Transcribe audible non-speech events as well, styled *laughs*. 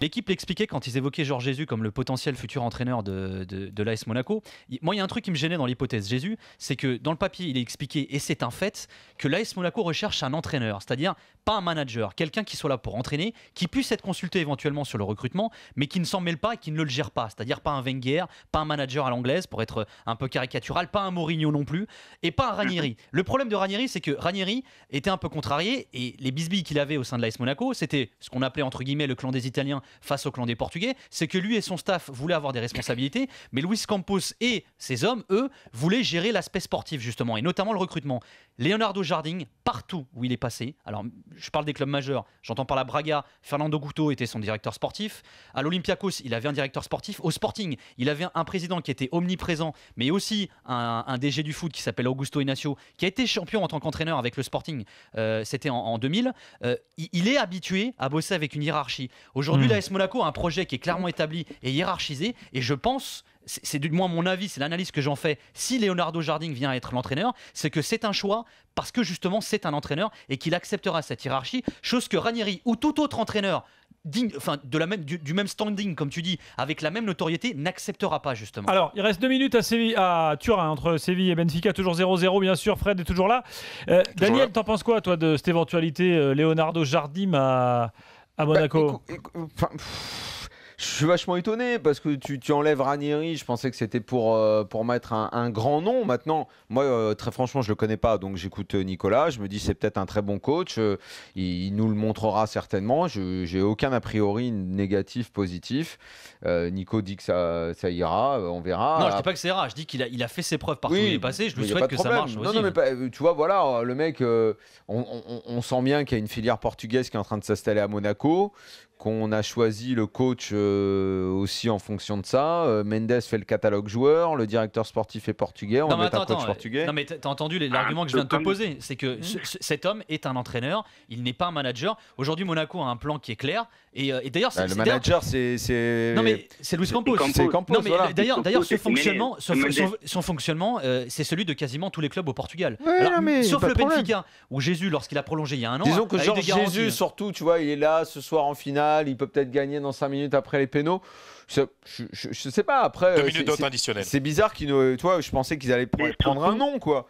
L'équipe l'expliquait quand ils évoquaient Georges Jésus comme le potentiel futur entraîneur de, de, l'AS Monaco. Moi, il y a un truc qui me gênait dans l'hypothèse Jésus, c'est que dans le papier, il est expliqué, et c'est un fait, que l'AS Monaco recherche un entraîneur, c'est-à-dire pas un manager, quelqu'un qui soit là pour entraîner, qui puisse être consulté éventuellement sur le recrutement, mais qui ne s'en mêle pas et qui ne le gère pas, c'est-à-dire pas un Wenger, pas un manager à l'anglaise, pour être un peu caricatural, pas un Mourinho non plus, et pas un Ranieri. *laughs* Le problème de Ranieri, c'est que Ranieri était un peu contrarié, et les bisbilles qu'il avait au sein de l'AS Monaco, c'était ce qu'on appelait entre guillemets le clan des Italiens, face au clan des Portugais, c'est que lui et son staff voulaient avoir des responsabilités, mais Luis Campos et ses hommes, eux, voulaient gérer l'aspect sportif justement, et notamment le recrutement. Leonardo Jardin partout où il est passé, alors je parle des clubs majeurs, j'entends par la Braga, Fernando Guto était son directeur sportif, à l'Olympiakos, il avait un directeur sportif, au Sporting, il avait un président qui était omniprésent, mais aussi un, DG du foot qui s'appelle Augusto Inacio, qui a été champion en tant qu'entraîneur avec le Sporting, euh, c'était en, 2000, euh, il, est habitué à bosser avec une hiérarchie. Aujourd'hui, hmm. Monaco a un projet qui est clairement établi et hiérarchisé, et je pense c'est du moins mon avis, c'est l'analyse que j'en fais, si Leonardo Jardim vient être l'entraîneur, c'est que c'est un choix parce que justement c'est un entraîneur et qu'il acceptera cette hiérarchie, chose que Ranieri ou tout autre entraîneur digne, enfin, de la même, du, même standing, comme tu dis, avec la même notoriété, n'acceptera pas justement. Alors, il reste deux minutes à, à Turin, entre Séville et Benfica, toujours 0-0, bien sûr, Fred est toujours là. Euh, Daniel, t'en penses quoi, toi, de cette éventualité euh, Leonardo Jardim a à ah Monaco bah, je suis vachement étonné parce que tu, enlèves Ranieri. Je pensais que c'était pour, euh, pour mettre un, grand nom. Maintenant, moi, euh, très franchement, je le connais pas. Donc, j'écoute euh, Nicolas. Je me dis, c'est peut-être un très bon coach. il, nous le montrera certainement. Je n'ai aucun a priori négatif, positif. Nico dit que ça, ça ira. On verra. Non, je dis pas que ça ira, Je dis qu'il a, il a fait ses preuves partout où il est passé. Je lui souhaite que ça marche. Non, aussi, non, mais tu vois, voilà, le mec, on, on, sent bien qu'il y a une filière portugaise qui est en train de s'installer à Monaco, qu'on a choisi le coach euh, aussi en fonction de ça. Euh, Mendes fait le catalogue joueur, le directeur sportif est portugais, on non, un coach portugais. Non mais t'as entendu l'argument ah, que je viens de te poser, c'est que cet homme est un entraîneur, il n'est pas un manager. Aujourd'hui Monaco a un plan qui est clair et, euh, d'ailleurs bah, c'est le manager c'est Non mais c'est Luis Campos. d'ailleurs ce fonctionnement son, fonctionnement c'est celui de quasiment tous les clubs au Portugal. sauf le Benfica où Jésus lorsqu'il a prolongé il y a un an. Hein. Jésus surtout tu vois il est là ce soir en finale il peut peut-être gagner dans 5 minutes après les pénaux. Je, je, sais pas, après. 2 euh, minutes C'est bizarre qu'ils. Toi, je pensais qu'ils allaient prendre un nom, quoi.